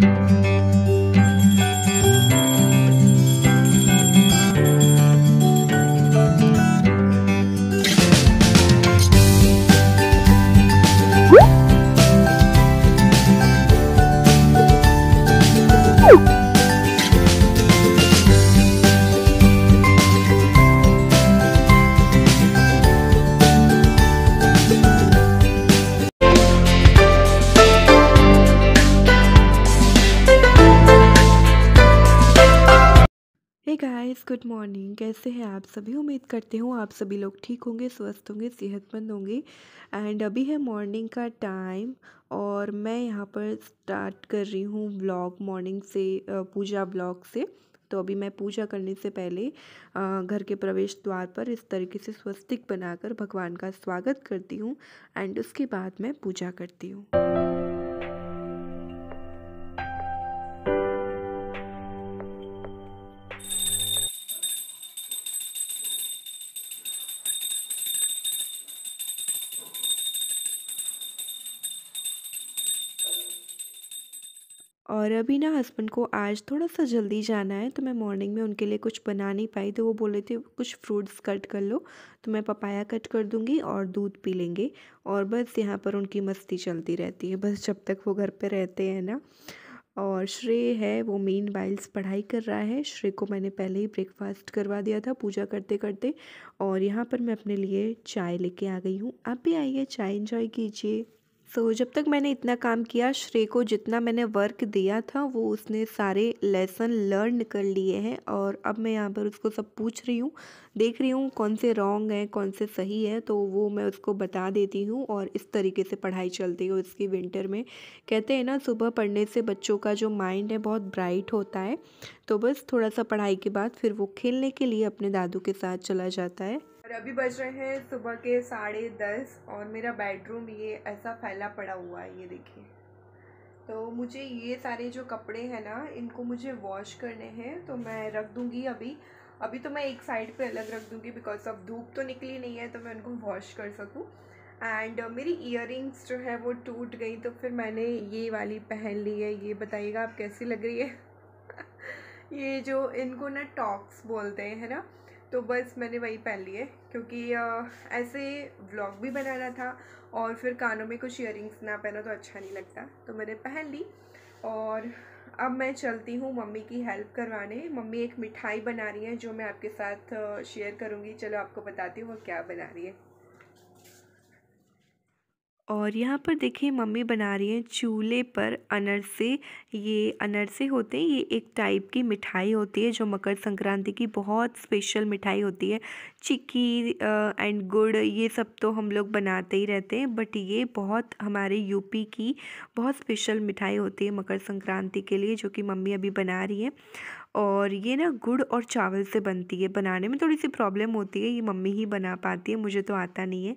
Thank you. Guys good morning कैसे हैं आप सभी उम्मीद करते हूँ आप सभी लोग ठीक होंगे स्वस्थ होंगे सेहतमंद होंगे एंड अभी है मॉर्निंग का टाइम और मैं यहाँ पर स्टार्ट कर रही हूँ ब्लॉग मॉर्निंग से पूजा ब्लॉग से तो अभी मैं पूजा करने से पहले घर के प्रवेश द्वार पर इस तरीके से स्वस्तिक बनाकर भगवान का स्वागत करती हूँ एंड उसके बाद मैं पूजा करती हूँ और अभी ना हस्बैंड को आज थोड़ा सा जल्दी जाना है तो मैं मॉर्निंग में उनके लिए कुछ बना नहीं पाई तो वो बोले थे कुछ फ्रूट्स कट कर लो तो मैं पपाया कट कर दूँगी और दूध पी लेंगे और बस यहाँ पर उनकी मस्ती चलती रहती है बस जब तक वो घर पर रहते हैं ना और श्रेय है वो मेन वाइल्स पढ़ाई कर रहा है श्रेय को मैंने पहले ही ब्रेकफास्ट करवा दिया था पूजा करते करते और यहाँ पर मैं अपने लिए चाय लेके आ गई हूँ आप भी आइए चाय इन्जॉय कीजिए सो तो so, जब तक मैंने इतना काम किया श्रेय को जितना मैंने वर्क दिया था वो उसने सारे लेसन लर्न कर लिए हैं और अब मैं यहाँ पर उसको सब पूछ रही हूँ देख रही हूँ कौन से रॉन्ग हैं कौन से सही है तो वो मैं उसको बता देती हूँ और इस तरीके से पढ़ाई चलती है उसकी विंटर में कहते हैं ना सुबह पढ़ने से बच्चों का जो माइंड है बहुत ब्राइट होता है तो बस थोड़ा सा पढ़ाई के बाद फिर वो खेलने के लिए अपने दादू के साथ चला जाता है अभी बज रहे हैं सुबह के साढ़े दस और मेरा बेडरूम ये ऐसा फैला पड़ा हुआ है ये देखिए तो मुझे ये सारे जो कपड़े हैं ना इनको मुझे वॉश करने हैं तो मैं रख दूँगी अभी अभी तो मैं एक साइड पे अलग रख दूँगी बिकॉज अब धूप तो निकली नहीं है तो मैं उनको वॉश कर सकूँ एंड uh, मेरी इयर जो है वो टूट गई तो फिर मैंने ये वाली पहन ली है ये बताइएगा आप कैसी लग रही है ये जो इनको ना टॉक्स बोलते हैं है ना तो बस मैंने वही पहन लिए क्योंकि ऐसे व्लॉग भी बनाना था और फिर कानों में कुछ ईयरिंग्स ना पहनो तो अच्छा नहीं लगता तो मैंने पहन ली और अब मैं चलती हूँ मम्मी की हेल्प करवाने मम्मी एक मिठाई बना रही हैं जो मैं आपके साथ शेयर करूँगी चलो आपको बताती हूँ वो क्या बना रही है और यहाँ पर देखिए मम्मी बना रही हैं चूल्हे पर अनरसे ये अनरसे होते हैं ये एक टाइप की मिठाई होती है जो मकर संक्रांति की बहुत स्पेशल मिठाई होती है चिक्की एंड गुड़ ये सब तो हम लोग बनाते ही रहते हैं बट ये बहुत हमारे यूपी की बहुत स्पेशल मिठाई होती है मकर संक्रांति के लिए जो कि मम्मी अभी बना रही है और ये ना गुड़ और चावल से बनती है बनाने में थोड़ी सी प्रॉब्लम होती है ये मम्मी ही बना पाती है मुझे तो आता नहीं है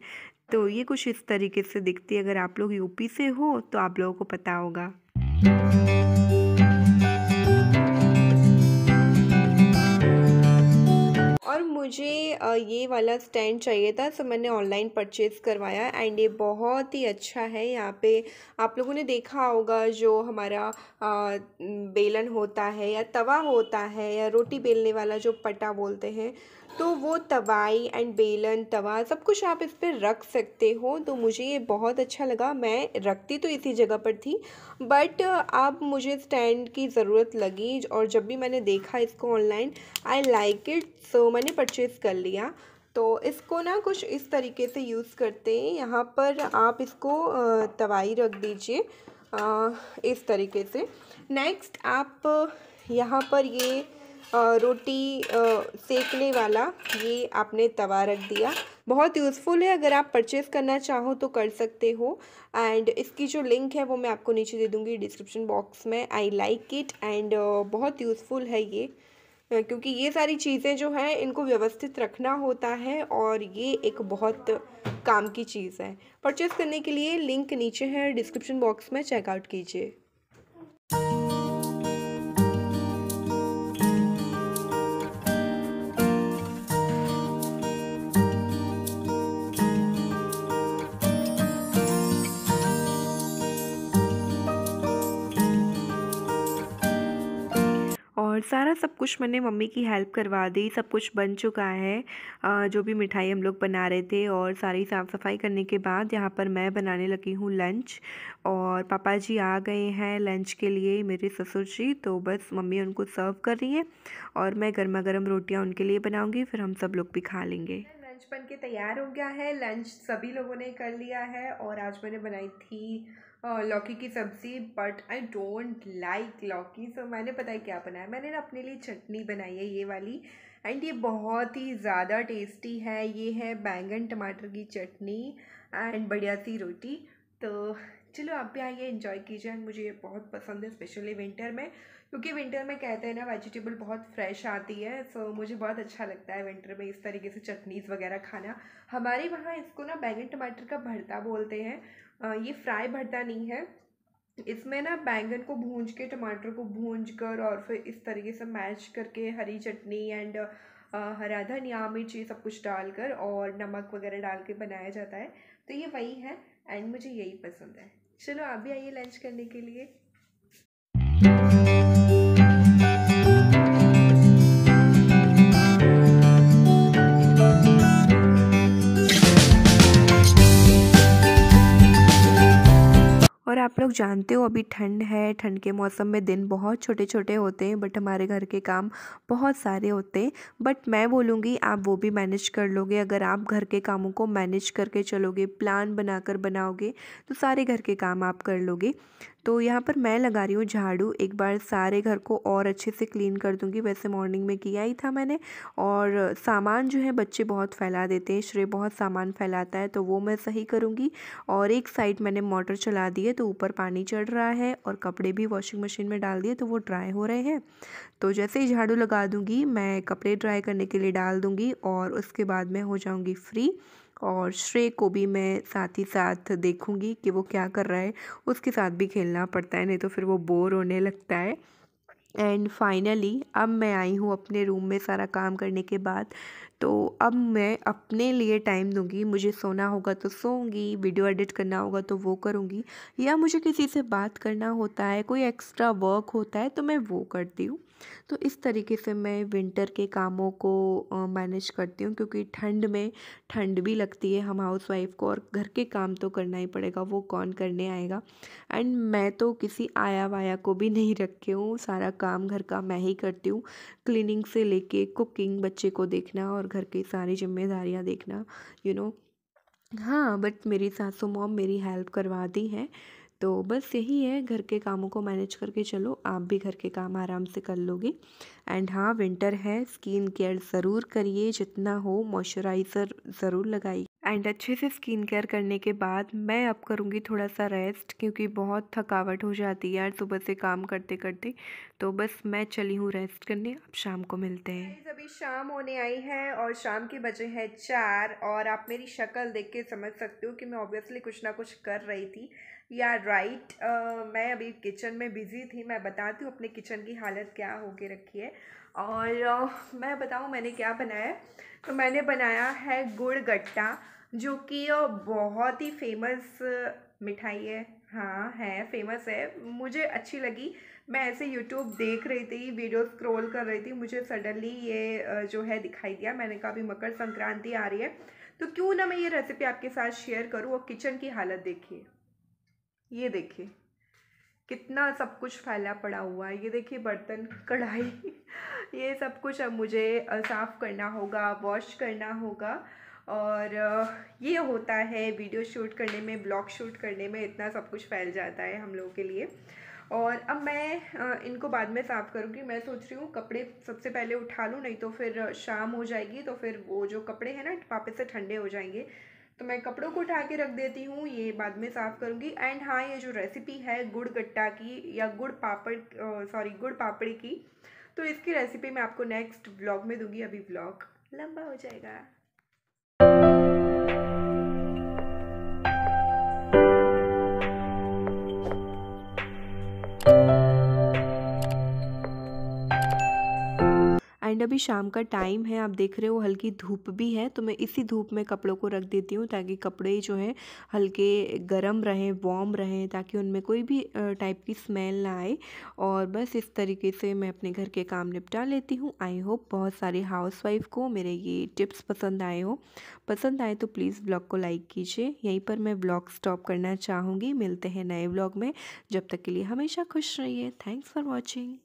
तो ये कुछ इस तरीके से दिखती है अगर आप लोग यूपी से हो तो आप लोगों को पता होगा और मुझे ये वाला स्टैंड चाहिए था सो तो मैंने ऑनलाइन परचेज़ करवाया एंड ये बहुत ही अच्छा है यहाँ पे आप लोगों ने देखा होगा जो हमारा बेलन होता है या तवा होता है या रोटी बेलने वाला जो पट्टा बोलते हैं तो वो तवाई एंड बेलन तवा सब कुछ आप इस पर रख सकते हो तो मुझे ये बहुत अच्छा लगा मैं रखती तो इसी जगह पर थी बट अब मुझे स्टैंड की ज़रूरत लगी और जब भी मैंने देखा इसको online I like it so मैंने परचेज़ कर लिया तो इसको ना कुछ इस तरीके से यूज़ करते हैं यहाँ पर आप इसको तवाई रख दीजिए इस तरीके से नेक्स्ट आप यहाँ पर ये रोटी सेकने वाला ये आपने तवा रख दिया बहुत यूज़फुल है अगर आप परचेज़ करना चाहो तो कर सकते हो एंड इसकी जो लिंक है वो मैं आपको नीचे दे दूँगी डिस्क्रिप्शन बॉक्स में आई लाइक इट एंड बहुत यूज़फुल है ये क्योंकि ये सारी चीज़ें जो हैं इनको व्यवस्थित रखना होता है और ये एक बहुत काम की चीज़ है परचेज़ करने के लिए लिंक नीचे है डिस्क्रिप्शन बॉक्स में चेकआउट कीजिए सारा सब कुछ मैंने मम्मी की हेल्प करवा दी सब कुछ बन चुका है जो भी मिठाई हम लोग बना रहे थे और सारी साफ़ सफाई करने के बाद यहाँ पर मैं बनाने लगी हूँ लंच और पापा जी आ गए हैं लंच के लिए मेरे ससुर जी तो बस मम्मी उनको सर्व कर रही हैं और मैं गर्मा गर्म रोटियाँ उनके लिए बनाऊँगी फिर हम सब लोग भी खा लेंगे लंच बन के तैयार हो गया है लंच सभी लोगों ने कर लिया है और आज मैंने बनाई थी लौकी की सब्ज़ी बट आई डोंट लाइक लौकी सो मैंने पता है क्या बनाया मैंने ना अपने लिए चटनी बनाई है ये वाली एंड ये बहुत ही ज़्यादा टेस्टी है ये है बैंगन टमाटर की चटनी एंड बढ़िया सी रोटी तो चलो आप भी आइए इन्जॉय कीजिए एंड मुझे ये बहुत पसंद है स्पेशली विंटर में क्योंकि विंटर में कहते हैं ना वेजिटेबल बहुत फ्रेश आती है सो so, मुझे बहुत अच्छा लगता है विंटर में इस तरीके से चटनीज़ वगैरह खाना हमारे वहाँ इसको ना बैंगन टमाटर का भरता बोलते हैं ये फ्राई भरता नहीं है इसमें ना बैंगन को भूंज के टमाटर को भूंज कर और फिर इस तरीके से मैश करके हरी चटनी एंड हरा धनिया मिर्ची सब कुछ डालकर और नमक वगैरह डाल के बनाया जाता है तो ये वही है एंड मुझे यही पसंद है चलो आप भी आइए लंच करने के लिए और आप लोग जानते हो अभी ठंड है ठंड के मौसम में दिन बहुत छोटे छोटे होते हैं बट हमारे घर के काम बहुत सारे होते हैं बट मैं बोलूँगी आप वो भी मैनेज कर लोगे अगर आप घर के कामों को मैनेज करके चलोगे प्लान बनाकर बनाओगे तो सारे घर के काम आप कर लोगे तो यहाँ पर मैं लगा रही हूँ झाड़ू एक बार सारे घर को और अच्छे से क्लीन कर दूँगी वैसे मॉर्निंग में किया ही था मैंने और सामान जो है बच्चे बहुत फैला देते हैं श्रेय बहुत सामान फैलाता है तो वो मैं सही करूँगी और एक साइड मैंने मोटर चला दी है तो ऊपर पानी चढ़ रहा है और कपड़े भी वॉशिंग मशीन में डाल दिए तो वो ड्राई हो रहे हैं तो जैसे ही झाड़ू लगा दूँगी मैं कपड़े ड्राई करने के लिए डाल दूँगी और उसके बाद मैं हो जाऊँगी फ्री और श्रेय को भी मैं साथ ही साथ देखूँगी कि वो क्या कर रहा है उसके साथ भी खेलना पड़ता है नहीं तो फिर वो बोर होने लगता है एंड फाइनली अब मैं आई हूँ अपने रूम में सारा काम करने के बाद तो अब मैं अपने लिए टाइम दूंगी मुझे सोना होगा तो सोऊंगी वीडियो एडिट करना होगा तो वो करूँगी या मुझे किसी से बात करना होता है कोई एक्स्ट्रा वर्क होता है तो मैं वो करती हूँ तो इस तरीके से मैं विंटर के कामों को मैनेज करती हूँ क्योंकि ठंड में ठंड भी लगती है हम हाउस वाइफ को और घर के काम तो करना ही पड़ेगा वो कौन करने आएगा एंड मैं तो किसी आया वाया को भी नहीं रखे हूँ सारा काम घर का मैं ही करती हूँ क्लीनिंग से लेके कुकिंग बच्चे को देखना और घर की सारी जिम्मेदारियाँ देखना यू you नो know, हाँ बट मेरी सासू मॉम मेरी हेल्प करवा दी हैं तो बस यही है घर के कामों को मैनेज करके चलो आप भी घर के काम आराम से कर लोगे एंड हाँ विंटर है स्किन केयर ज़रूर करिए जितना हो मॉइस्चराइज़र ज़रूर लगाइए एंड अच्छे से स्किन केयर करने के बाद मैं अब करूँगी थोड़ा सा रेस्ट क्योंकि बहुत थकावट हो जाती है यार सुबह से काम करते करते तो बस मैं चली हूँ रेस्ट करने अब शाम को मिलते हैं अभी शाम होने आई है और शाम के बजे हैं चार और आप मेरी शक्ल देख के समझ सकते हो कि मैं ऑब्वियसली कुछ ना कुछ कर रही थी या राइट आ, मैं अभी किचन में बिज़ी थी मैं बताती हूँ अपने किचन की हालत क्या हो के रखी है और आ, मैं बताऊँ मैंने क्या बनाया तो मैंने बनाया है गुड़ गट्टा जो कि बहुत ही फेमस मिठाई है हाँ है फेमस है मुझे अच्छी लगी मैं ऐसे यूट्यूब देख रही थी वीडियो स्क्रॉल कर रही थी मुझे सडनली ये जो है दिखाई दिया मैंने कहा भी मकर संक्रांति आ रही है तो क्यों ना मैं ये रेसिपी आपके साथ शेयर करूँ और किचन की हालत देखिए ये देखिए कितना सब कुछ फैला पड़ा हुआ है ये देखिए बर्तन कढ़ाई ये सब कुछ अब मुझे साफ़ करना होगा वॉश करना होगा और ये होता है वीडियो शूट करने में ब्लॉग शूट करने में इतना सब कुछ फैल जाता है हम लोगों के लिए और अब मैं इनको बाद में साफ़ करूँगी मैं सोच रही हूँ कपड़े सबसे पहले उठा लूँ नहीं तो फिर शाम हो जाएगी तो फिर वो जो कपड़े हैं ना वापस से ठंडे हो जाएंगे तो मैं कपड़ों को उठा के रख देती हूँ ये बाद में साफ़ करूँगी एंड हाँ ये जो रेसिपी है गुड़ गट्टा की या गुड़ पापड़ सॉरी गुड़ पापड़ी की तो इसकी रेसिपी मैं आपको नेक्स्ट ब्लॉग में दूंगी अभी ब्लॉग लंबा हो जाएगा अभी शाम का टाइम है आप देख रहे हो हल्की धूप भी है तो मैं इसी धूप में कपड़ों को रख देती हूँ ताकि कपड़े जो हैं हल्के गर्म रहें वॉम रहें ताकि उनमें कोई भी टाइप की स्मेल ना आए और बस इस तरीके से मैं अपने घर के काम निपटा लेती हूँ आई होप बहुत सारे हाउस को मेरे ये टिप्स पसंद आए हो पसंद आए तो प्लीज़ ब्लॉग को लाइक कीजिए यहीं पर मैं ब्लॉग स्टॉप करना चाहूँगी मिलते हैं नए ब्लॉग में जब तक के लिए हमेशा खुश रहिए थैंक्स फॉर वॉचिंग